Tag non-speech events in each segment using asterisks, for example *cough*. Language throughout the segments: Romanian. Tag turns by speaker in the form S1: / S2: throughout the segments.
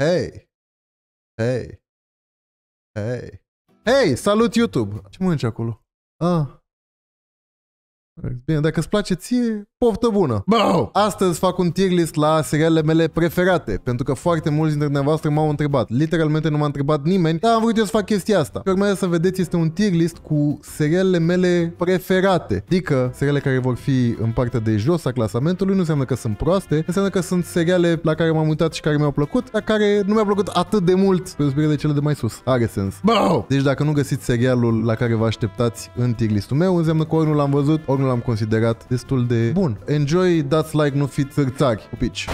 S1: Hei! Hei! Hei! Hei! Salut YouTube! Ce mănânci acolo? Ah, Exact. Bine, dacă îți place ție, poftă bună! Bau! Astăzi fac un tier list la serialele mele preferate, pentru că foarte mulți dintre dumneavoastră m-au întrebat. Literalmente nu m-a întrebat nimeni, dar am vrut eu să fac chestia asta. Ce urmează să vedeți este un tier list cu serialele mele preferate. Adică, seriale care vor fi în partea de jos a clasamentului nu înseamnă că sunt proaste, înseamnă că sunt seriale la care m-am uitat și care mi-au plăcut, dar care nu mi-au plăcut atât de mult, pe de cele de mai sus. Are sens. Bau! Deci dacă nu găsiți serialul la care vă așteptați în tier listul meu, înseamnă că ori nu l-am văzut, ori nu l-am considerat destul de bun. Enjoy, dați like, nu fiți țărțari, pupici.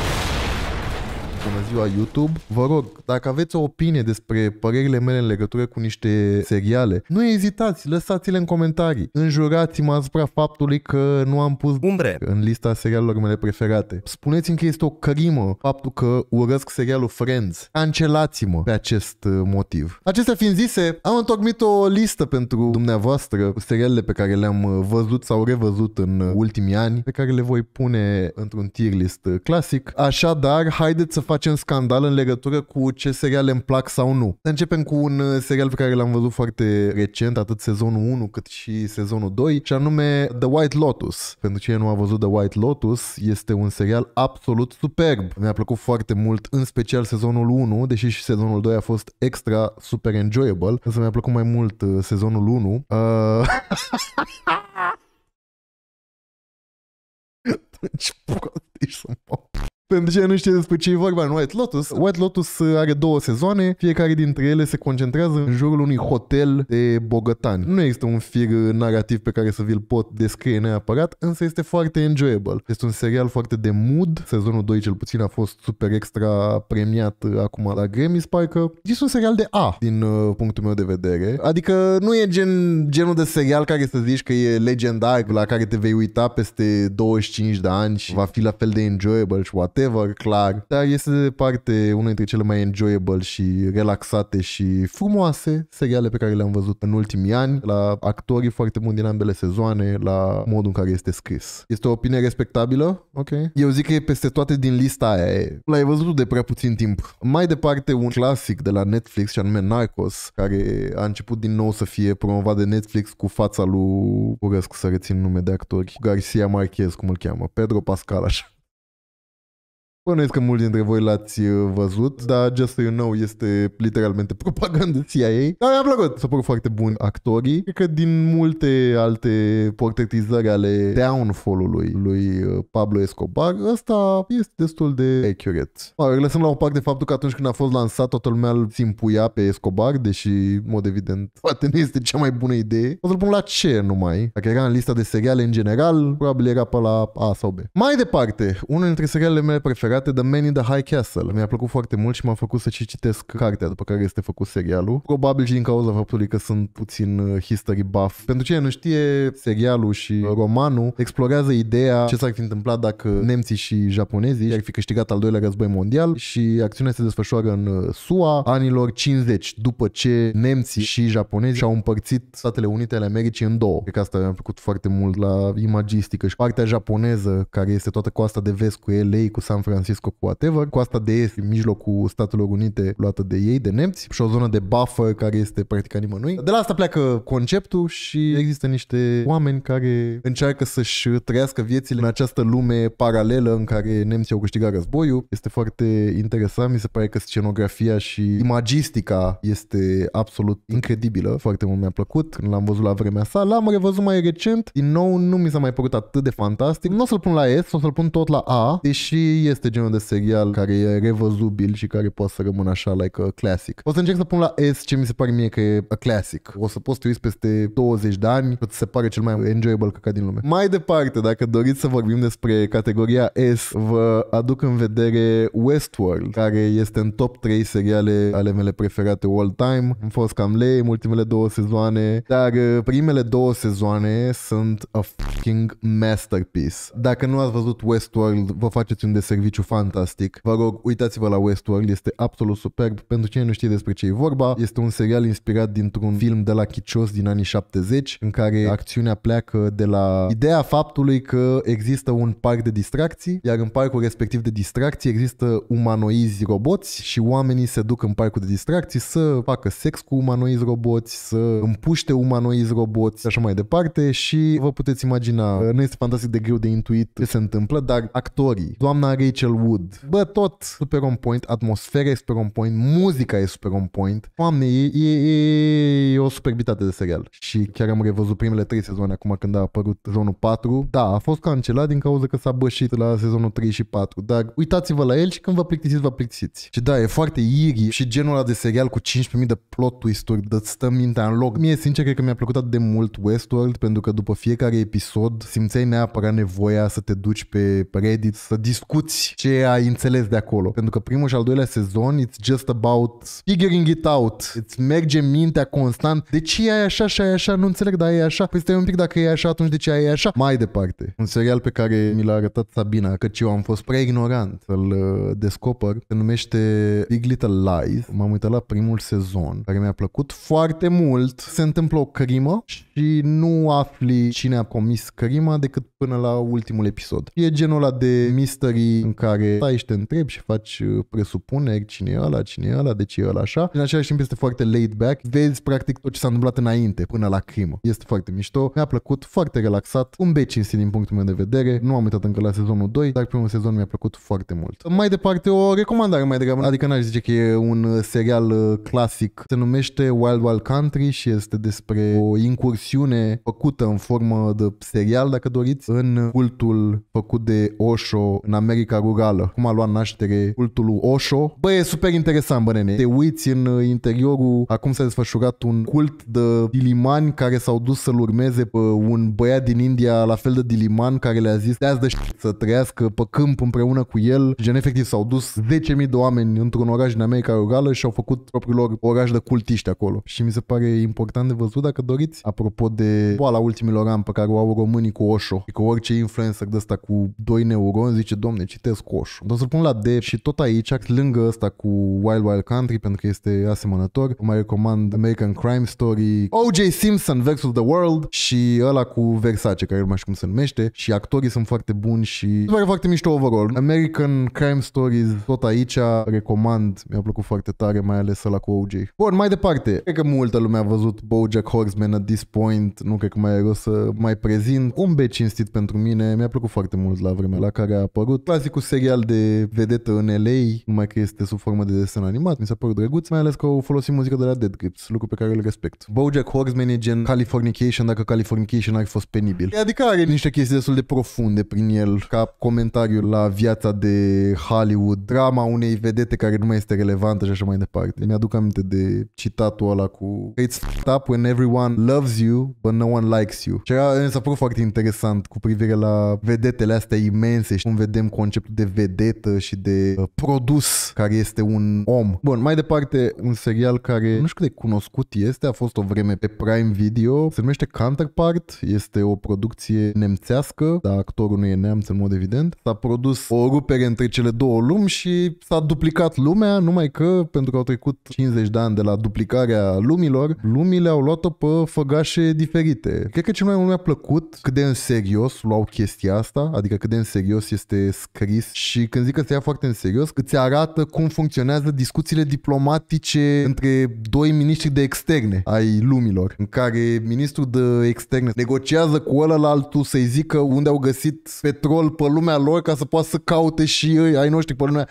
S1: Bună ziua YouTube. Vă rog, dacă aveți o opinie despre părerile mele în legătură cu niște seriale, nu ezitați, lăsați-le în comentarii. Înjurați-mă asupra faptului că nu am pus umbre în lista serialelor mele preferate. Spuneți-mi că este o crimă faptul că urăsc serialul Friends. Cancelați-mă pe acest uh, motiv. Acestea fiind zise, am întocmit o listă pentru dumneavoastră cu serialele pe care le-am uh, văzut sau revăzut în uh, ultimii ani, pe care le voi pune într-un tier list clasic. Așadar, haideți să facem facem scandal în legătură cu ce seriale îmi plac sau nu. Începem cu un uh, serial pe care l-am văzut foarte recent, atât sezonul 1 cât și sezonul 2, și anume The White Lotus. Pentru cine nu a văzut The White Lotus, este un serial absolut superb. Mi-a plăcut foarte mult, în special sezonul 1, deși și sezonul 2 a fost extra super enjoyable, însă mi-a plăcut mai mult uh, sezonul 1. Uh... Ce prost ești să mă... Pentru păi, ce nu știe despre ce e vorba în White Lotus, da. White Lotus uh, are două sezoane, fiecare dintre ele se concentrează în jurul unui hotel de bogătani. Nu există un fir uh, narrativ pe care să vi-l pot descrie neapărat, însă este foarte enjoyable. Este un serial foarte de mood, sezonul 2 cel puțin a fost super extra premiat uh, acum la Grammy, parcă. Este un serial de A, din punctul meu de vedere. Adică nu e gen, genul de serial care să zici că e legendar, la care te vei uita peste 25 de ani și va fi la fel de enjoyable și whatever whatever, clar, dar este parte unul dintre cele mai enjoyable și relaxate și frumoase seriale pe care le-am văzut în ultimii ani, la actorii foarte buni din ambele sezoane, la modul în care este scris. Este o opinie respectabilă, ok. Eu zic că e peste toate din lista aia. L-ai văzut de prea puțin timp. Mai departe, un clasic de la Netflix și anume Narcos, care a început din nou să fie promovat de Netflix cu fața lui, urăsc să rețin nume de actori, Garcia Marquez, cum îl cheamă, Pedro Pascal, așa Bănuiesc că mulți dintre voi l-ați uh, văzut, dar Just So You Know este literalmente *laughs* propagandă CIA. Dar mi-a plăcut, s-a părut foarte bun actorii. Cred că din multe alte portretizări ale downfall-ului lui uh, Pablo Escobar, ăsta este destul de accurate. Lăsăm la o parte faptul că atunci când a fost lansat, toată lumea îl simpuia pe Escobar, deși, în mod evident, *laughs* poate nu este cea mai bună idee. O să-l pun la ce numai. Dacă era în lista de seriale în general, probabil era pe la A sau B. Mai departe, unul dintre serialele mele preferate arate The Man in the High Castle. Mi-a plăcut foarte mult și m-a făcut să și citesc cartea după care este făcut serialul. Probabil și din cauza faptului că sunt puțin uh, history buff. Pentru cine nu știe, serialul și romanul explorează ideea ce s-ar fi întâmplat dacă nemții și japonezii ar fi câștigat al doilea război mondial și acțiunea se desfășoară în uh, SUA anilor 50 după ce nemții și japonezii și-au împărțit Statele Unite ale Americii în două. Cred că asta mi-a plăcut foarte mult la imagistică și partea japoneză care este toată coasta de vest cu LA, cu San Francisco Francisco cu whatever. Coasta de Est, în mijlocul Statelor Unite, luată de ei, de nemți, și o zonă de buffer care este practic nimănui. De la asta pleacă conceptul și există niște oameni care încearcă să-și trăiască viețile în această lume paralelă în care nemții au câștigat războiul. Este foarte interesant, mi se pare că scenografia și imagistica este absolut incredibilă, foarte mult mi-a plăcut când l-am văzut la vremea sa, l-am revăzut mai recent, din nou nu mi s-a mai părut atât de fantastic, nu o să-l pun la S, o să-l pun tot la A, deși este genul de serial care e revăzubil și care poate să rămână așa, like a classic. O să încerc să pun la S ce mi se pare mie că e a classic. O să poți să peste 20 de ani, îți se pare cel mai enjoyable căcat din lume. Mai departe, dacă doriți să vorbim despre categoria S, vă aduc în vedere Westworld, care este în top 3 seriale ale mele preferate all time. Am fost cam lei în ultimele două sezoane, dar uh, primele două sezoane sunt a fucking masterpiece. Dacă nu ați văzut Westworld, vă faceți un deserviciu fantastic. Vă rog, uitați-vă la Westworld, este absolut superb. Pentru cine nu știe despre ce e vorba, este un serial inspirat dintr-un film de la Chicios din anii 70, în care acțiunea pleacă de la ideea faptului că există un parc de distracții, iar în parcul respectiv de distracții există umanoizi roboți și oamenii se duc în parcul de distracții să facă sex cu umanoizi roboți, să împuște umanoizi roboți și așa mai departe și vă puteți imagina, nu este fantastic de greu de intuit ce se întâmplă, dar actorii, doamna Rachel Wood. Bă, tot super on point, atmosfera e super on point, muzica e super on point. Doamne, e, e, e, e o superbitate de serial. Și chiar am revăzut primele trei sezoane acum când a apărut sezonul 4. Da, a fost cancelat din cauza că s-a bășit la sezonul 3 și 4, dar uitați-vă la el și când vă plictisiți, vă plictisiți. Și da, e foarte iri și genul ăla de serial cu 15.000 de plot twist-uri, de stă mintea în loc. Mie, sincer, cred că mi-a plăcut atât de mult Westworld pentru că după fiecare episod simțeai neapărat nevoia să te duci pe Reddit, să discuți ce ai înțeles de acolo. Pentru că primul și al doilea sezon, it's just about figuring it out. Îți merge mintea constant. De ce e așa și ai așa? Nu înțeleg, dar e așa. Păi stai un pic, dacă e așa, atunci de ce e așa? Mai departe. Un serial pe care mi l-a arătat Sabina, căci eu am fost prea ignorant să-l uh, descoper, se numește Big Little Lies. M-am uitat la primul sezon, care mi-a plăcut foarte mult. Se întâmplă o crimă și nu afli cine a comis crima decât până la ultimul episod. E genul ăla de mystery în care care stai și te întrebi și faci uh, presupuneri cine e ăla, cine e ăla, de ce e ăla așa. În același timp este foarte laid back, vezi practic tot ce s-a întâmplat înainte până la crimă. Este foarte mișto, mi-a plăcut, foarte relaxat, un B 5 din punctul meu de vedere, nu am uitat încă la sezonul 2, dar primul sezon mi-a plăcut foarte mult. Mai departe, o recomandare mai degrabă, adică n-aș zice că e un uh, serial uh, clasic, se numește Wild Wild Country și este despre o incursiune făcută în formă de serial, dacă doriți, în cultul făcut de Osho în America rurală, cum a luat naștere cultul lui Osho. Bă, e super interesant, bă, nene. Te uiți în uh, interiorul, acum s-a desfășurat un cult de dilimani care s-au dus să-l urmeze pe un băiat din India, la fel de diliman, care le-a zis de de să trăiască pe câmp împreună cu el. Gen, efectiv, s-au dus 10.000 de oameni într-un oraș din America Rurală și au făcut propriul lor oraș de cultiști acolo. Și mi se pare important de văzut, dacă doriți, apropo de boala ultimilor ani pe care o au românii cu Osho și cu orice influencer de asta cu doi neuroni, zice, domne, citesc coșul. Dar să-l pun la D și tot aici, lângă ăsta cu Wild Wild Country, pentru că este asemănător, mai recomand American Crime Story, O.J. Simpson vs. The World și ăla cu Versace, care nu mai știu cum se numește, și actorii sunt foarte buni și se pare foarte mișto overall. American Crime Stories, tot aici, recomand, mi-a plăcut foarte tare, mai ales ăla cu O.J. Bun, mai departe, cred că multă lume a văzut BoJack Horseman at this point, nu cred că mai e rost să mai prezint. Un B cinstit pentru mine, mi-a plăcut foarte mult la vremea la care a apărut. Clasicul serial de vedetă în LA, numai că este sub formă de desen animat. Mi s-a părut drăguț, mai ales că au folosit muzică de la Dead Grips, lucru pe care îl respect. Bojack Horseman e gen Californication dacă Californication ar fi fost penibil. Adică are niște chestii destul de profunde prin el, ca comentariu la viața de Hollywood, drama unei vedete care nu mai este relevantă și așa mai departe. Mi-aduc aminte de citatul ăla cu It's f***ed up when everyone loves you, but no one likes you. Și era, mi s-a părut foarte interesant cu privire la vedetele astea imense și cum vedem conceptul de de vedetă și de uh, produs care este un om. Bun, mai departe, un serial care nu știu cât de cunoscut este, a fost o vreme pe Prime Video, se numește Counterpart, este o producție nemțească, dar actorul nu e neamț în mod evident. S-a produs o rupere între cele două lumi și s-a duplicat lumea, numai că pentru că au trecut 50 de ani de la duplicarea lumilor, lumile au luat-o pe făgașe diferite. Cred că cel mai mult mi-a plăcut cât de în serios luau chestia asta, adică cât de în serios este scris și când zic că se ia foarte în serios, îți arată cum funcționează discuțiile diplomatice între doi miniștri de externe ai lumilor, în care ministrul de externe negociază cu altul să-i zică unde au găsit petrol pe lumea lor ca să poată să caute și ei, ai noștri pe lumea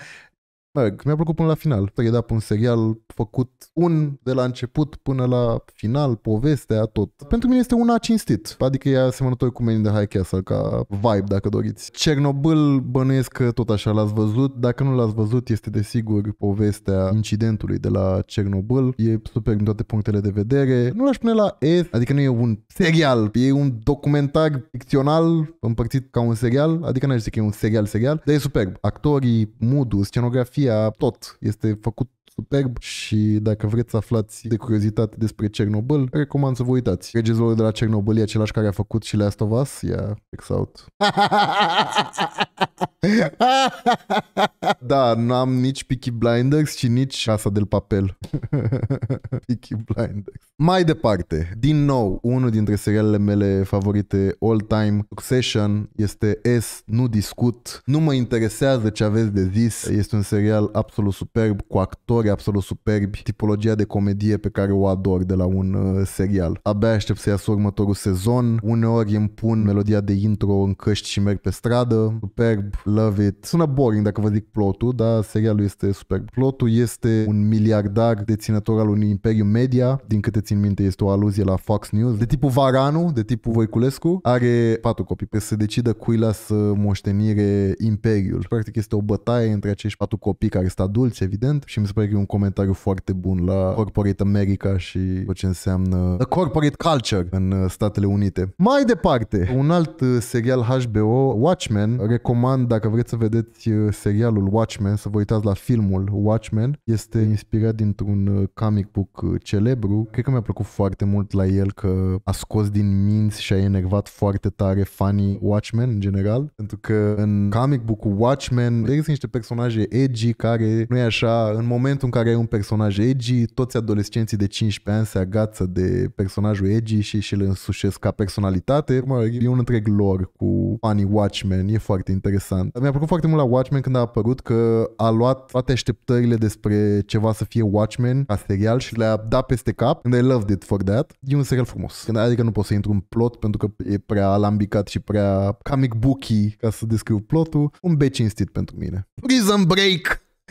S1: Merg. Mi-a plăcut până la final. E păi, dat un serial făcut un de la început până la final, povestea, tot. Pentru mine este una cinstit. Adică e asemănător cu Men de High Castle ca vibe, dacă doriți. Cernobâl bănuiesc că tot așa l-ați văzut. Dacă nu l-ați văzut, este desigur povestea incidentului de la Cernobâl. E super din toate punctele de vedere. Nu l-aș pune la S, adică nu e un serial, e un documentar ficțional împărțit ca un serial. Adică n-aș zice că e un serial serial, dar e superb. Actorii, mood scenografia, fotografia, tot este făcut superb și dacă vreți să aflați de curiozitate despre Chernobyl, recomand să vă uitați. Regizorul de la Chernobyl e același care a făcut și Last of Us, ia X out. *laughs* da, nu am nici Peaky Blinders și nici Casa del Papel. *laughs* Peaky Blinders. Mai departe, din nou, unul dintre serialele mele favorite all time, Succession, este S, nu discut, nu mă interesează ce aveți de zis, este un serial material absolut superb, cu actori absolut superbi, tipologia de comedie pe care o ador de la un uh, serial. Abia aștept să iasă următorul sezon, uneori îmi pun melodia de intro în căști și merg pe stradă, superb, love it. Sună boring dacă vă zic plotul, dar serialul este superb. Plotul este un miliardar deținător al unui imperiu media, din câte țin minte este o aluzie la Fox News, de tipul Varanu, de tipul Voiculescu, are patru copii, pe se decidă cui lasă moștenire imperiul. Practic este o bătaie între acești patru copii copii care sunt adulți, evident, și mi se pare că e un comentariu foarte bun la Corporate America și tot ce înseamnă the corporate culture în uh, Statele Unite. Mai departe, un alt uh, serial HBO, Watchmen, recomand dacă vreți să vedeți uh, serialul Watchmen, să vă uitați la filmul Watchmen. Este inspirat dintr-un comic book celebru. Cred că mi-a plăcut foarte mult la el că a scos din minți și a enervat foarte tare fanii Watchmen în general, pentru că în comic book Watchmen există niște personaje edgy care nu e așa, în momentul în care ai un personaj edgy, toți adolescenții de 15 ani se agață de personajul edgy și și le însușesc ca personalitate. Mă, e un întreg lor cu fanii Watchmen, e foarte interesant. Mi-a plăcut foarte mult la Watchmen când a apărut că a luat toate așteptările despre ceva să fie Watchmen ca serial și le-a dat peste cap. And I loved it for that. E un serial frumos. Adică nu pot să intru în plot pentru că e prea alambicat și prea comic booky ca să descriu plotul. Un B cinstit pentru mine. Prison Break!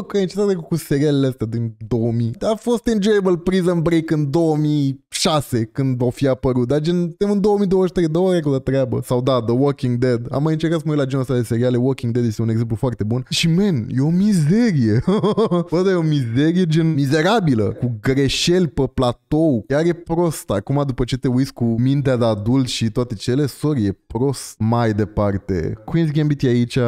S1: Bă, că e ce cu serialele astea din 2000. A fost enjoyable Prison Break în 2006 când o fi apărut, dar gen, suntem în 2023, dă cu regulă treabă. Sau da, The Walking Dead. Am mai încercat să mă uit la genul ăsta de seriale, Walking Dead este un exemplu foarte bun. Și men, e o mizerie. *laughs* Bă, dar e o mizerie gen mizerabilă, cu greșeli pe platou. Chiar e prost. Acum, după ce te uiți cu mintea de adult și toate cele, sorry, e prost mai departe. Queen's Gambit e aici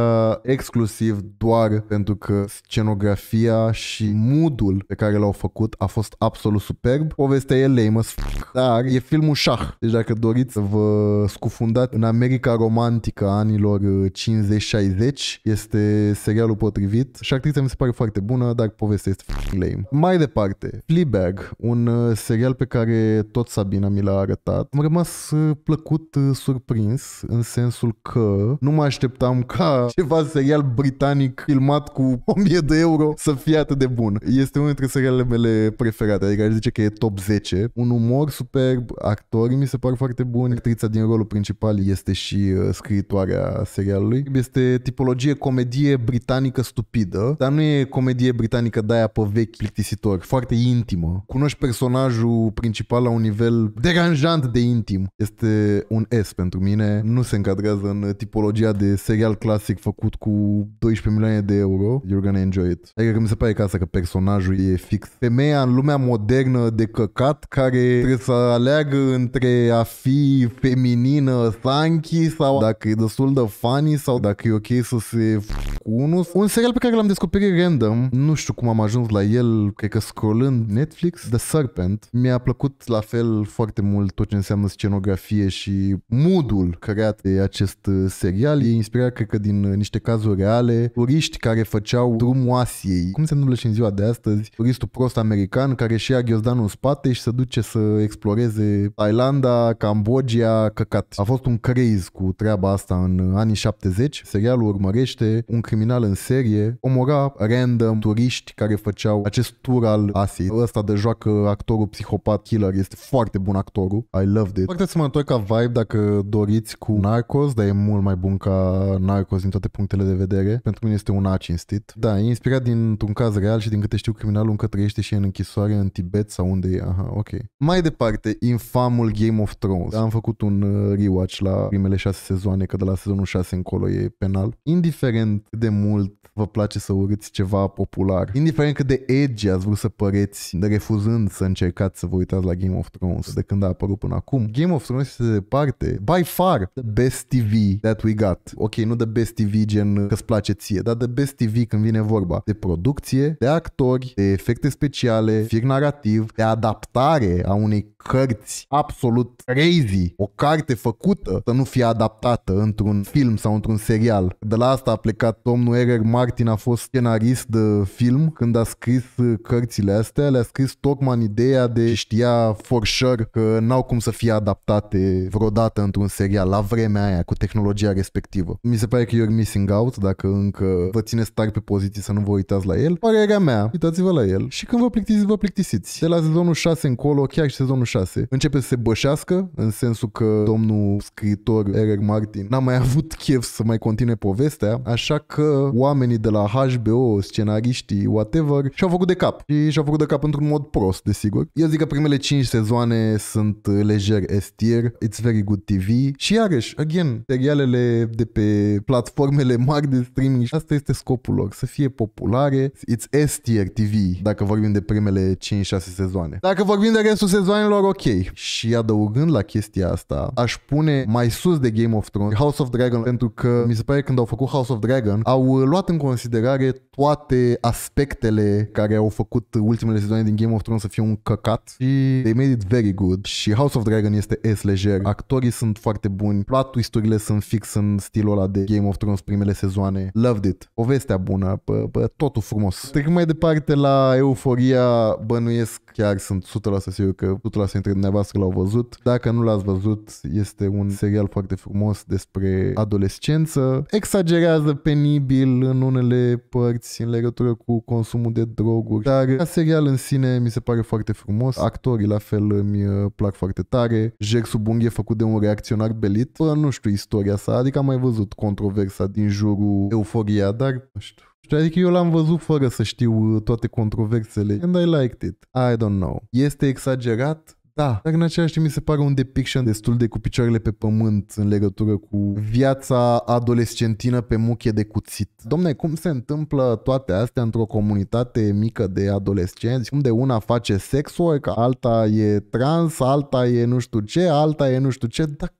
S1: exclusiv doar pentru că scenografia scenografia și modul pe care l-au făcut a fost absolut superb. Povestea e lame as dar e filmul șah. Deci dacă doriți să vă scufundați în America romantică a anilor 50-60, uh, este serialul potrivit și actrița mi se pare foarte bună, dar povestea este lame. Mai departe, Fleabag, un uh, serial pe care tot Sabina mi l-a arătat. Am rămas uh, plăcut surprins în sensul că nu mă așteptam ca *laughs* ceva serial britanic filmat cu 1000 de euro euro să fie atât de bun. Este unul dintre serialele mele preferate, adică aș zice că e top 10. Un umor superb, actori mi se par foarte buni, actrița din rolul principal este și uh, scriitoarea serialului. Este tipologie comedie britanică stupidă, dar nu e comedie britanică de aia pe vechi plictisitor, foarte intimă. Cunoști personajul principal la un nivel deranjant de intim. Este un S pentru mine, nu se încadrează în tipologia de serial clasic făcut cu 12 milioane de euro. You're gonna enjoy it greșit. Adică mi se pare că asta, că personajul e fix femeia în lumea modernă de căcat care trebuie să aleagă între a fi feminină Sanchi sau dacă e destul de funny sau dacă e ok să se cu unul. Un serial pe care l-am descoperit random, nu știu cum am ajuns la el, cred că scrollând Netflix, The Serpent, mi-a plăcut la fel foarte mult tot ce înseamnă scenografie și moodul creat de acest uh, serial. E inspirat, cred că, din uh, niște cazuri reale, turiști care făceau drumul Asiei. Cum se întâmplă și în ziua de astăzi, turistul prost american care și ia ghiozdanul în spate și se duce să exploreze Thailanda, Cambodgia, căcat. A fost un craze cu treaba asta în anii 70. Serialul urmărește un criminal în serie, omora random turiști care făceau acest tur al Asiei. Ăsta de joacă actorul psihopat killer, este foarte bun actorul. I loved it. Foarte să mă întorc ca vibe dacă doriți cu Narcos, dar e mult mai bun ca Narcos din toate punctele de vedere. Pentru mine este un acinstit. Da, Da, inspirat inspirat dintr-un caz real și din câte știu criminalul încă trăiește și e în închisoare în Tibet sau unde e. Aha, ok. Mai departe, infamul Game of Thrones. Am făcut un uh, rewatch la primele șase sezoane, că de la sezonul 6 încolo e penal. Indiferent de mult vă place să urâți ceva popular, indiferent cât de edgy ați vrut să păreți, de refuzând să încercați să vă uitați la Game of Thrones de când a apărut până acum, Game of Thrones este de departe, by far, the best TV that we got. Ok, nu the best TV gen că-ți place ție, dar the best TV când vine vorba de producție, de actori, de efecte speciale, fir narrativ, de adaptare a unei cărți absolut crazy, o carte făcută să nu fie adaptată într-un film sau într-un serial. De la asta a plecat domnul Eric Martin, a fost scenarist de film când a scris cărțile astea, le-a scris tocmai ideea de știa for sure că n-au cum să fie adaptate vreodată într-un serial la vremea aia cu tehnologia respectivă. Mi se pare că you're missing out dacă încă vă țineți tari pe poziții să nu vă uitați la el. Părerea mea, uitați-vă la el și când vă plictisiți, vă plictisiți. De la sezonul 6 încolo, chiar și sezonul 6, începe să se bășească, în sensul că domnul scriitor Eric Martin n-a mai avut chef să mai continue povestea, așa că oamenii de la HBO, scenariștii, whatever, și-au făcut de cap. Și și-au făcut de cap într-un mod prost, desigur. Eu zic că primele 5 sezoane sunt lejer estier, It's Very Good TV și iarăși, again, serialele de pe platformele mari de streaming și asta este scopul lor, să fie populare. It's estier TV, dacă vorbim de primele 5-6 sezoane. Dacă vorbim de restul sezoanelor, doar ok. Și adăugând la chestia asta, aș pune mai sus de Game of Thrones House of Dragon, pentru că mi se pare că când au făcut House of Dragon, au uh, luat în considerare toate aspectele care au făcut ultimele sezoane din Game of Thrones să fie un căcat și they made it very good și House of Dragon este S lejer. Actorii sunt foarte buni, plot twisturile sunt fix în stilul ăla de Game of Thrones primele sezoane. Loved it. Povestea bună, bă, bă, totul frumos. Trecând mai departe la euforia, bănuiesc chiar sunt 100% sigur că numeroase dintre dumneavoastră l-au văzut. Dacă nu l-ați văzut, este un serial foarte frumos despre adolescență. Exagerează penibil în unele părți în legătură cu consumul de droguri, dar ca serial în sine mi se pare foarte frumos. Actorii la fel mi uh, plac foarte tare. Jack Subung e făcut de un reacționar belit. Bă, nu știu istoria sa, adică am mai văzut controversa din jurul Euforia, dar nu știu. Adică eu l-am văzut fără să știu uh, toate controversele and I liked it. I don't know. Este exagerat? Da, dar în același timp mi se pare un depiction destul de cu picioarele pe pământ în legătură cu viața adolescentină pe muche de cuțit. Domne, cum se întâmplă toate astea într-o comunitate mică de adolescenți, unde una face sex work, alta e trans, alta e nu știu ce, alta e nu știu ce, dar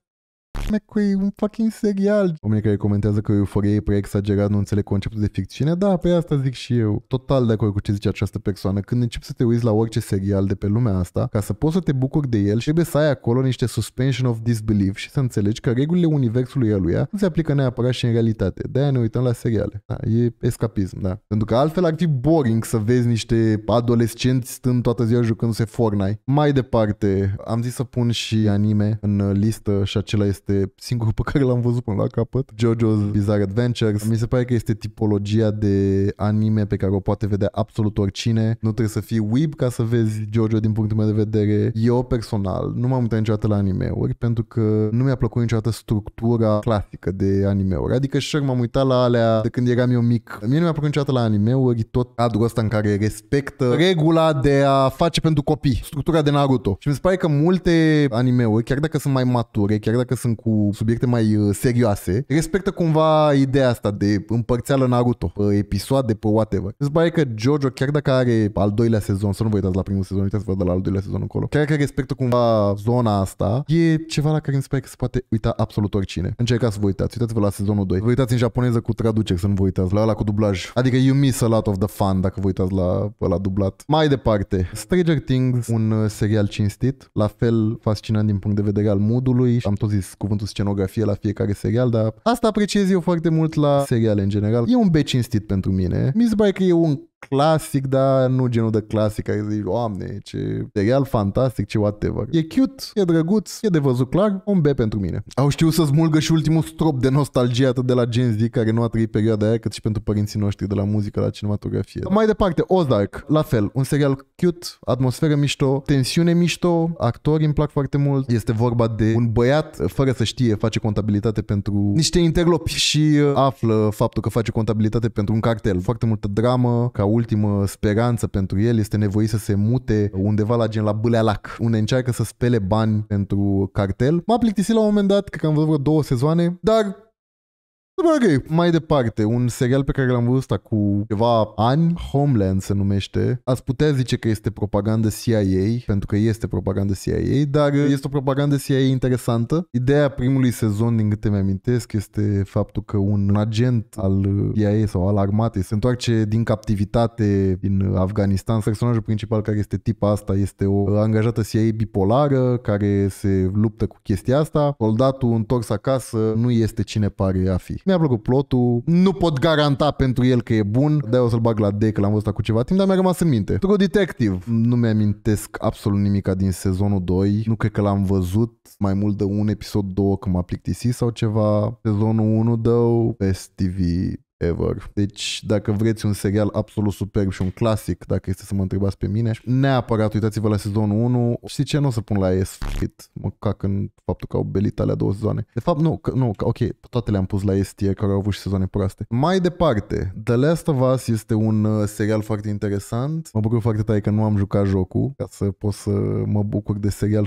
S1: Affleck cu un fucking serial. Oamenii care comentează că euforia e prea exagerat, nu înțeleg conceptul de ficțiune. Da, pe asta zic și eu. Total de acord cu ce zice această persoană. Când începi să te uiți la orice serial de pe lumea asta, ca să poți să te bucuri de el, trebuie să ai acolo niște suspension of disbelief și să înțelegi că regulile universului eluia nu se aplică neapărat și în realitate. De-aia ne uităm la seriale. Da, e escapism, da. Pentru că altfel ar fi boring să vezi niște adolescenți stând toată ziua jucându-se Fortnite. Mai departe, am zis să pun și anime în listă și acela este singurul *laughs* pe care l-am văzut până la capăt, JoJo's Bizarre Adventures. Mi se pare că este tipologia de anime pe care o poate vedea absolut oricine. Nu trebuie să fii weeb ca să vezi JoJo din punctul meu de vedere. Eu personal nu m-am uitat niciodată la animeuri pentru că nu mi-a plăcut niciodată structura clasică de animeuri. Adică, și m-am uitat la alea de când eram eu mic. Mie nu mi-a plăcut niciodată la animeuri tot cadrul ăsta în care respectă regula de a face pentru copii, structura de Naruto. Și mi se pare că multe animeuri, chiar dacă sunt mai mature, chiar dacă sunt cu cu subiecte mai uh, serioase, respectă cumva ideea asta de împărțeală Naruto, pe episoade, pe whatever. Îți pare că Jojo, chiar dacă are al doilea sezon, să nu vă uitați la primul sezon, uitați-vă de la al doilea sezon încolo, chiar că respectă cumva zona asta, e ceva la care îmi se pare că se poate uita absolut oricine. Încercați să vă uitați, uitați-vă la sezonul 2. Vă uitați în japoneză cu traduceri, să nu vă uitați la ăla cu dublaj. Adică you miss a lot of the fun dacă vă uitați la ăla dublat. Mai departe, Stranger Things, un uh, serial cinstit, la fel fascinant din punct de vedere al modului, Am tot zis cuvântul pământul scenografie la fiecare serial, dar asta apreciez eu foarte mult la seriale în general. E un B cinstit pentru mine. Mi se pare că e un clasic, dar nu genul de clasic care zici, oamne, ce serial fantastic, ce whatever. E cute, e drăguț, e de văzut clar, un B pentru mine. Au știut să smulgă și ultimul strop de nostalgie atât de la Gen Z, care nu a trăit perioada aia, cât și pentru părinții noștri de la muzică la cinematografie. Mai departe, Ozark, la fel, un serial cute, atmosferă mișto, tensiune mișto, actori îmi plac foarte mult. Este vorba de un băiat, fără să știe, face contabilitate pentru niște interlopi și uh, află faptul că face contabilitate pentru un cartel. Foarte multă dramă, ca ultimă speranță pentru el este nevoit să se mute undeva la gen la Bâlea Lac, unde încearcă să spele bani pentru cartel. M-a plictisit la un moment dat, cred că am văzut vreo două sezoane, dar Ok, mai departe, un serial pe care l-am văzut cu ceva ani, Homeland se numește. Ați putea zice că este propagandă CIA, pentru că este propagandă CIA, dar uh, este o propagandă CIA interesantă. Ideea primului sezon, din câte mi-amintesc, este faptul că un agent al uh, CIA sau al armatei se întoarce din captivitate din Afganistan. Personajul principal care este tipa asta este o angajată CIA bipolară care se luptă cu chestia asta. Soldatul întors acasă nu este cine pare a fi. Mi-a plăcut plotul. Nu pot garanta pentru el că e bun. de o să-l bag la D, că l-am văzut cu ceva timp, dar mi-a rămas în minte. True Detective. Nu mi-amintesc absolut nimica din sezonul 2. Nu cred că l-am văzut mai mult de un episod, două, când m-a plictisit sau ceva. Sezonul 1 dău. Best TV ever. Deci, dacă vreți un serial absolut superb și un clasic, dacă este să mă întrebați pe mine, neapărat uitați-vă la sezonul 1. Și ce nu o să pun la ES fit? Mă cac în faptul că au belit alea două sezoane. De fapt, nu, că, nu, că, ok, toate le-am pus la ES tier, care au avut și sezoane proaste. Mai departe, The Last of Us este un uh, serial foarte interesant. Mă bucur foarte tare că nu am jucat jocul, ca să pot să mă bucur de serial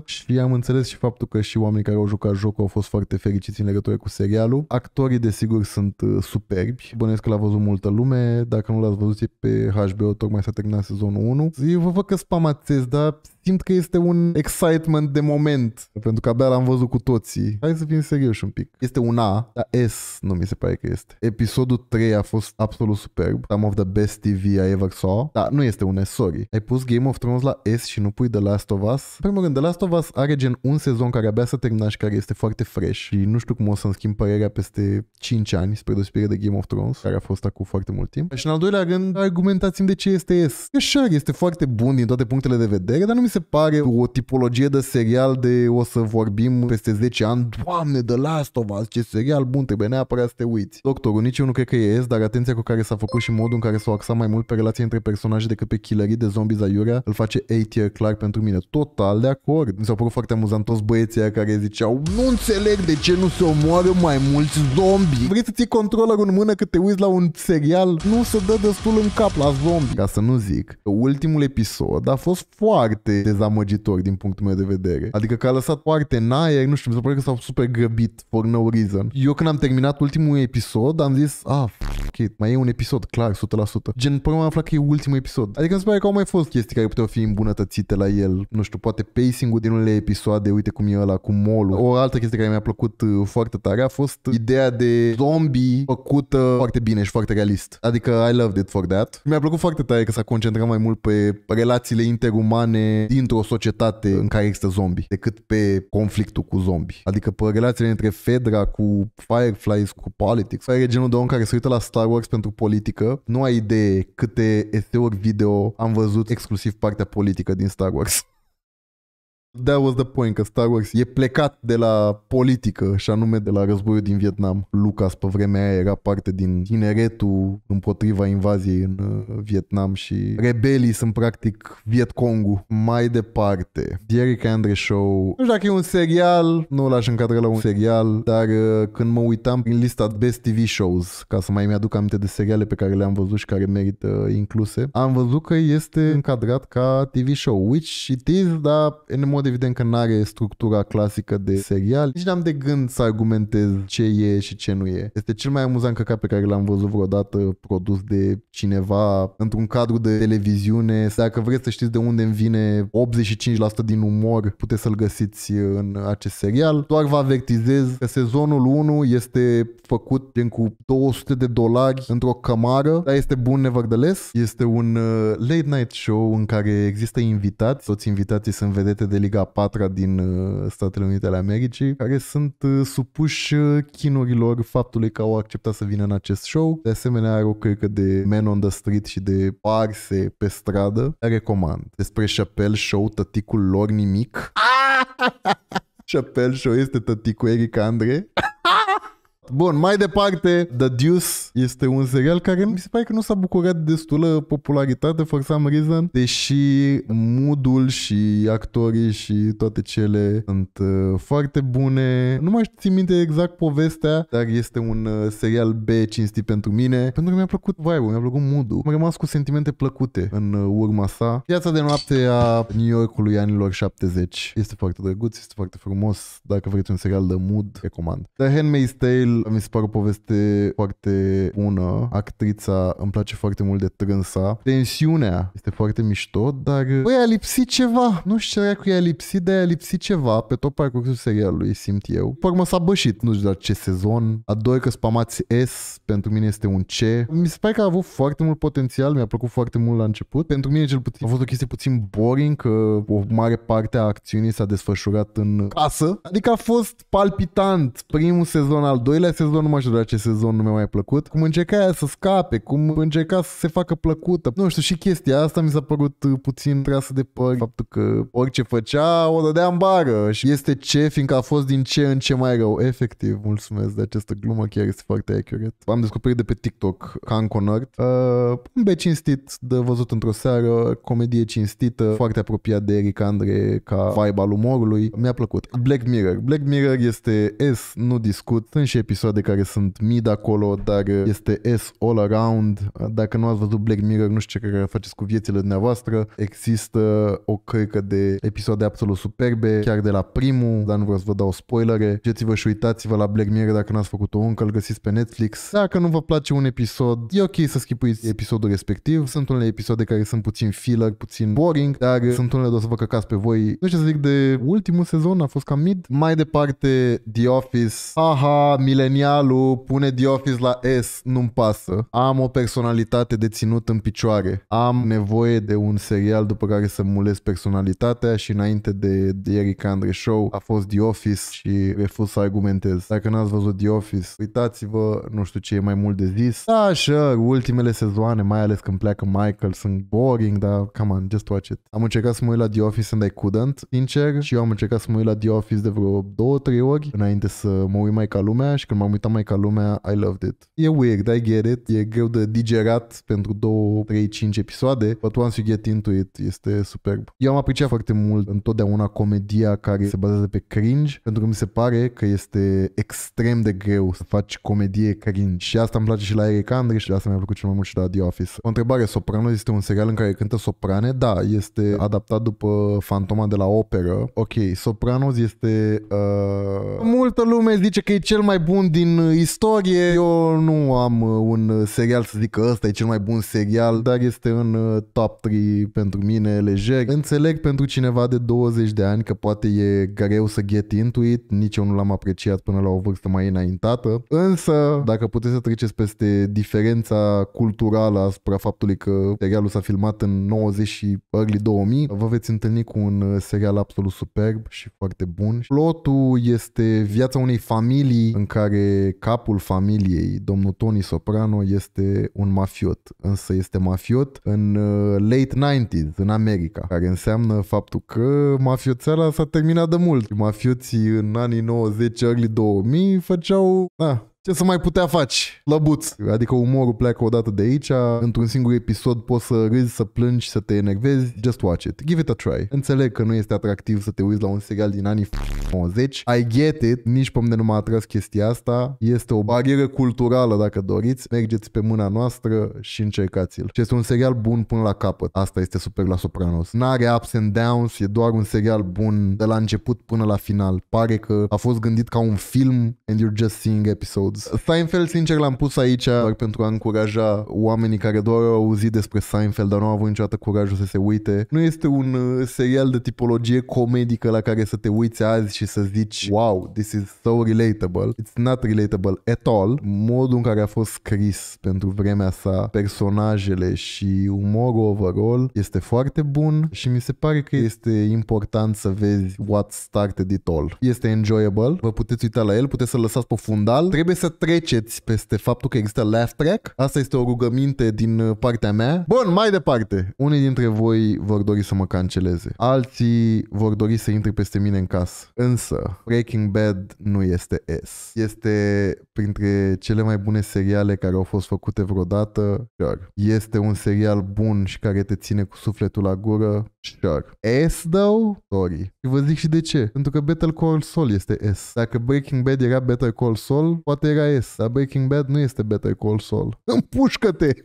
S1: 100% și am înțeles și faptul că și oamenii care au jucat jocul au fost foarte fericiți în legătură cu serialul. Actorii, desigur, sunt uh, superbi. Bănuiesc că l-a văzut multă lume. Dacă nu l-ați văzut, e pe HBO, tocmai s-a terminat sezonul 1. Eu vă văd că spamatez, dar simt că este un excitement de moment, pentru că abia l-am văzut cu toții. Hai să fim serioși un pic. Este un A, dar S nu mi se pare că este. Episodul 3 a fost absolut superb. Some of the best TV I ever saw. Dar nu este un S, sorry. Ai pus Game of Thrones la S și nu pui The Last of Us? În primul rând, The Last of Us are gen un sezon care abia s-a terminat și care este foarte fresh și nu știu cum o să-mi schimb părerea peste 5 ani, spre inspire de Game of Thrones, care a fost acum foarte mult timp. Și în al doilea rând, argumentați de ce este S. Că sure, este foarte bun din toate punctele de vedere, dar nu mi se pare o tipologie de serial de o să vorbim peste 10 ani, Doamne, de Last of Us, ce serial bun, trebuie neapărat să te uiți. Doctorul, nici eu nu cred că e S, dar atenția cu care s-a făcut și modul în care s-au axat mai mult pe relația între personaje decât pe killerii de zombies aiurea, îl face A-tier clar pentru mine. Total de acord. Mi s-au părut foarte amuzant toți băieții care ziceau, nu înțeleg de ce nu se omoară mai mulți zombie. Vrei să ții control dolari în mână cât te uiți la un serial, nu se dă destul în cap la zombie, ca să nu zic. Ultimul episod a fost foarte dezamăgitor din punctul meu de vedere. Adică că a lăsat foarte în aer, nu știu, mi se pare că s-au super grăbit for no reason. Eu când am terminat ultimul episod am zis, ah, ok, mai e un episod, clar, 100%. Gen, până am aflat că e ultimul episod. Adică îmi se pare că au mai fost chestii care puteau fi îmbunătățite la el. Nu știu, poate pacing-ul din unele episoade, uite cum e ăla cu mall O altă chestie care mi-a plăcut uh, foarte tare a fost ideea de zombie făcută foarte bine și foarte realist. Adică I loved it for that. Mi-a plăcut foarte tare că s-a concentrat mai mult pe relațiile interumane dintr-o societate în care există zombie, decât pe conflictul cu zombie. Adică pe relațiile între Fedra cu Fireflies, cu Politics. Care e genul de om care se uită la Star Starworks pentru politică. Nu ai idee câte eseuri video am văzut exclusiv partea politică din Star Wars. That was the point, că Star Wars e plecat de la politică și anume de la războiul din Vietnam. Lucas pe vremea aia era parte din tineretul împotriva invaziei în uh, Vietnam și rebelii sunt practic Vietcongul. Mai departe, The Eric Andre Show, nu știu dacă e un serial, nu l-aș încadra la un serial, dar uh, când mă uitam prin lista Best TV Shows, ca să mai mi-aduc aminte de seriale pe care le-am văzut și care merită uh, incluse, am văzut că este încadrat ca TV show, which it is, dar în mod mod, evident că nu are structura clasică de serial. Nici n-am de gând să argumentez ce e și ce nu e. Este cel mai amuzant căcat pe care l-am văzut vreodată produs de cineva într-un cadru de televiziune. Dacă vreți să știți de unde îmi vine 85% din umor, puteți să-l găsiți în acest serial. Doar vă avertizez că sezonul 1 este făcut gen cu 200 de dolari într-o cămară, dar este bun nevertheless. Este un uh, late night show în care există invitați, toți invitații sunt vedete de Liga Liga 4 din uh, Statele Unite ale Americii, care sunt uh, supuși uh, chinurilor faptului că au acceptat să vină în acest show. De asemenea, are o cărcă de Man on the Street și de parse pe stradă. Le recomand. Despre Chappelle Show, tăticul lor nimic. Ah! *laughs* Chappelle Show este tăticul Eric Andre. Bun, mai departe, The Deuce este un serial care mi se pare că nu s-a bucurat de destulă popularitate for some reason, deși moodul și actorii și toate cele sunt uh, foarte bune. Nu mai știu minte exact povestea, dar este un uh, serial B cinstit pentru mine, pentru că mi-a plăcut vibe-ul, mi-a plăcut modul. Am rămas cu sentimente plăcute în uh, urma sa. Viața de noapte a New Yorkului anilor 70 este foarte drăguț, este foarte frumos. Dacă vreți un serial de mood, recomand. The Handmaid's Tale mi se pare o poveste foarte bună. Actrița îmi place foarte mult de trânsa. Tensiunea este foarte mișto, dar băi, a lipsit ceva. Nu știu ce era cu ea lipsit, dar a lipsit ceva pe tot parcursul serialului, simt eu. Pe s-a bășit, nu știu la ce sezon. doi că spamați S, pentru mine este un C. Mi se pare că a avut foarte mult potențial, mi-a plăcut foarte mult la început. Pentru mine cel puțin a fost o chestie puțin boring, că o mare parte a acțiunii s-a desfășurat în casă. Adică a fost palpitant primul sezon, al doilea doilea sezon, nu mă știu de acest sezon nu mi-a mai plăcut. Cum încerca ea să scape, cum încerca să se facă plăcută. Nu știu, și chestia asta mi s-a părut uh, puțin trasă de păr. Faptul că orice făcea, o dădea în bară. Și este ce, fiindcă a fost din ce în ce mai rău. Efectiv, mulțumesc de această glumă, chiar este foarte accurate. Am descoperit de pe TikTok Han Connard. Uh, un be cinstit, de văzut într-o seară, comedie cinstită, foarte apropiat de Eric Andre ca vibe al umorului. Mi-a plăcut. Black Mirror. Black Mirror este S, nu discut. Sunt și episoade care sunt mid acolo, dar este S all around. Dacă nu ați văzut Black Mirror, nu știu ce care faceți cu viețile dumneavoastră. Există o cărcă de episoade absolut superbe, chiar de la primul, dar nu vreau să vă dau spoilere. Geți-vă și uitați-vă la Black Mirror dacă n-ați făcut-o încă, îl găsiți pe Netflix. Dacă nu vă place un episod, e ok să schipuiți episodul respectiv. Sunt unele episoade care sunt puțin filler, puțin boring, dar sunt unele de o să vă căcați pe voi. Nu știu să zic, de ultimul sezon a fost cam mid. Mai departe, The Office. Aha, Mile milenialul pune The Office la S, nu-mi pasă. Am o personalitate de ținut în picioare. Am nevoie de un serial după care să mulez personalitatea și înainte de Eric Andre Show a fost The Office și refuz să argumentez. Dacă n-ați văzut The Office, uitați-vă, nu știu ce e mai mult de zis. Da, sure, ultimele sezoane, mai ales când pleacă Michael, sunt boring, dar come on, just watch it. Am încercat să mă uit la The Office and I couldn't, sincer, și eu am încercat să mă uit la The Office de vreo 2-3 ori înainte să mă uit mai ca lumea și că când m-am uitat mai ca lumea, I loved it. E weird, I get it, e greu de digerat pentru 2, 3, 5 episoade, but once you get into it, este superb. Eu am apreciat foarte mult întotdeauna comedia care se bazează pe cringe, pentru că mi se pare că este extrem de greu să faci comedie cringe. Și asta îmi place și la Eric Andre și asta mi-a plăcut cel mai mult și la The Office. O întrebare, Soprano este un serial în care cântă soprane? Da, este adaptat după Fantoma de la operă. Ok, Sopranos este... Uh... Multă lume zice că e cel mai bun bun din istorie. Eu nu am uh, un uh, serial să zic că ăsta e cel mai bun serial, dar este în uh, top 3 pentru mine lejer. Înțeleg pentru cineva de 20 de ani că poate e greu să get into it, nici eu nu l-am apreciat până la o vârstă mai înaintată, însă dacă puteți să treceți peste diferența culturală asupra faptului că serialul s-a filmat în 90 și early 2000, vă veți întâlni cu un serial absolut superb și foarte bun. Plotul este viața unei familii în care care capul familiei, domnul Tony Soprano, este un mafiot, însă este mafiot în uh, late 90s, în America, care înseamnă faptul că mafioțeala s-a terminat de mult. Mafioții în anii 90, early 2000 făceau, da, ce să mai putea faci? Lăbuț. Adică umorul pleacă odată de aici, într-un singur episod poți să râzi, să plângi, să te enervezi, just watch it. Give it a try. Înțeleg că nu este atractiv să te uiți la un serial din anii 90. I get it, nici pe mine nu m-a atras chestia asta. Este o barieră culturală, dacă doriți. Mergeți pe mâna noastră și încercați-l. Și este un serial bun până la capăt. Asta este super la Sopranos. N-are ups and downs, e doar un serial bun de la început până la final. Pare că a fost gândit ca un film and you're just seeing episodes. Seinfeld, sincer, l-am pus aici doar pentru a încuraja oamenii care doar au auzit despre Seinfeld, dar nu au avut niciodată curajul să se uite. Nu este un uh, serial de tipologie comedică la care să te uiți azi și și să zici wow, this is so relatable. It's not relatable at all. Modul în care a fost scris pentru vremea sa, personajele și umorul overall este foarte bun și mi se pare că este important să vezi what started it all. Este enjoyable, vă puteți uita la el, puteți să-l lăsați pe fundal. Trebuie să treceți peste faptul că există laugh track. Asta este o rugăminte din partea mea. Bun, mai departe. Unii dintre voi vor dori să mă canceleze. Alții vor dori să intre peste mine în casă. În Însă, Breaking Bad nu este S. Este printre cele mai bune seriale care au fost făcute vreodată, sure. Este un serial bun și care te ține cu sufletul la gură, sure. S, though? Sorry. Și vă zic și de ce. Pentru că Battle Call Saul este S. Dacă Breaking Bad era Battle Call Saul, poate era S. Dar Breaking Bad nu este Battle Call Saul. Împușcă-te! *laughs*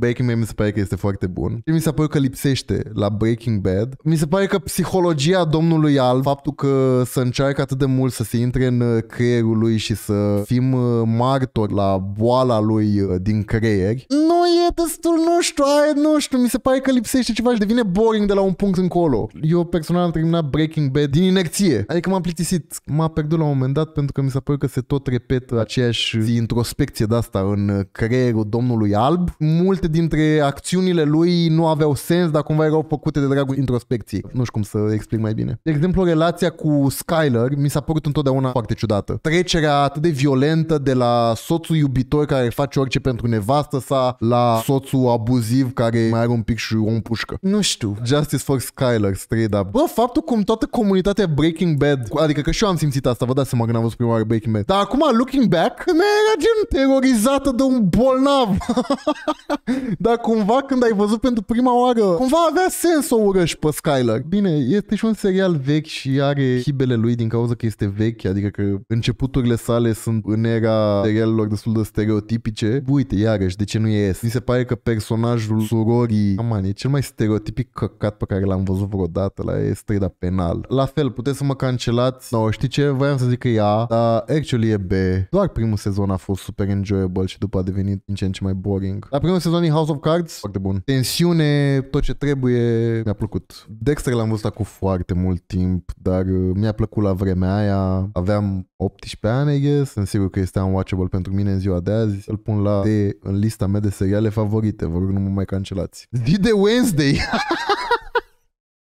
S1: Breaking Bad mi se pare că este foarte bun. Și mi se pare că lipsește la Breaking Bad. Mi se pare că psihologia domnului Al, faptul că să încearcă atât de mult să se intre în uh, creierul lui și să fim uh, martori la boala lui uh, din creier, nu e destul, nu știu, ai, nu știu, mi se pare că lipsește ceva și devine boring de la un punct încolo. Eu personal am terminat Breaking Bad din inerție. Adică m-am plictisit, m-a pierdut la un moment dat pentru că mi se pare că se tot repetă aceeași introspecție de asta în creierul domnului Alb. Multe dintre acțiunile lui nu aveau sens, dar cumva erau făcute de dragul introspecției. Nu știu cum să explic mai bine. De exemplu, relația cu Skyler mi s-a părut întotdeauna foarte ciudată. Trecerea atât de violentă de la soțul iubitor care face orice pentru nevastă sa la soțul abuziv care mai are un pic și o împușcă. Nu știu. Justice for Skyler, straight up. Bă, faptul cum toată comunitatea Breaking Bad, adică că și eu am simțit asta, vă dați seama când am văzut prima oară Breaking Bad. Dar acum, looking back, mea era gen terorizată de un bolnav. *laughs* Dar cumva când ai văzut pentru prima oară, cumva avea sens să o urăși pe Skylar. Bine, este și un serial vechi și are hibele lui din cauza că este vechi, adică că începuturile sale sunt în era serialelor destul de stereotipice. Uite, iarăși, de ce nu e Mi se pare că personajul surorii, aman, e cel mai stereotipic căcat pe care l-am văzut vreodată la strida penal. La fel, puteți să mă cancelați, Nu, no, știi ce, voiam să zic că e A, dar actually e B. Doar primul sezon a fost super enjoyable și după a devenit din ce în ce mai boring. La primul sezon e din House of Cards, foarte bun. Tensiune, tot ce trebuie, mi-a plăcut. Dexter l-am văzut cu foarte mult timp, dar uh, mi-a plăcut la vremea aia. Aveam 18 ani, I guess. Sunt sigur că este unwatchable pentru mine în ziua de azi. Îl pun la D în lista mea de seriale favorite. Vă rog, nu mă mai cancelați. Zi de Wednesday! *laughs*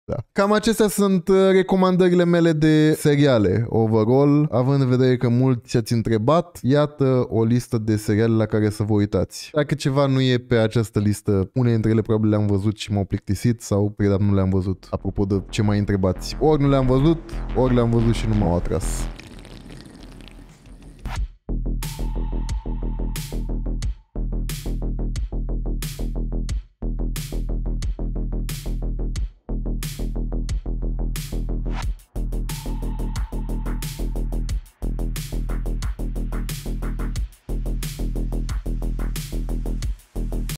S1: Da. Cam acestea sunt uh, recomandările mele de seriale overall, având în vedere că mulți ați întrebat, iată o listă de seriale la care să vă uitați. Dacă ceva nu e pe această listă, unele dintre ele probabil le-am văzut și m-au plictisit sau predat nu le-am văzut, apropo de ce mai întrebați. Ori nu le-am văzut, ori le-am văzut și nu m-au atras.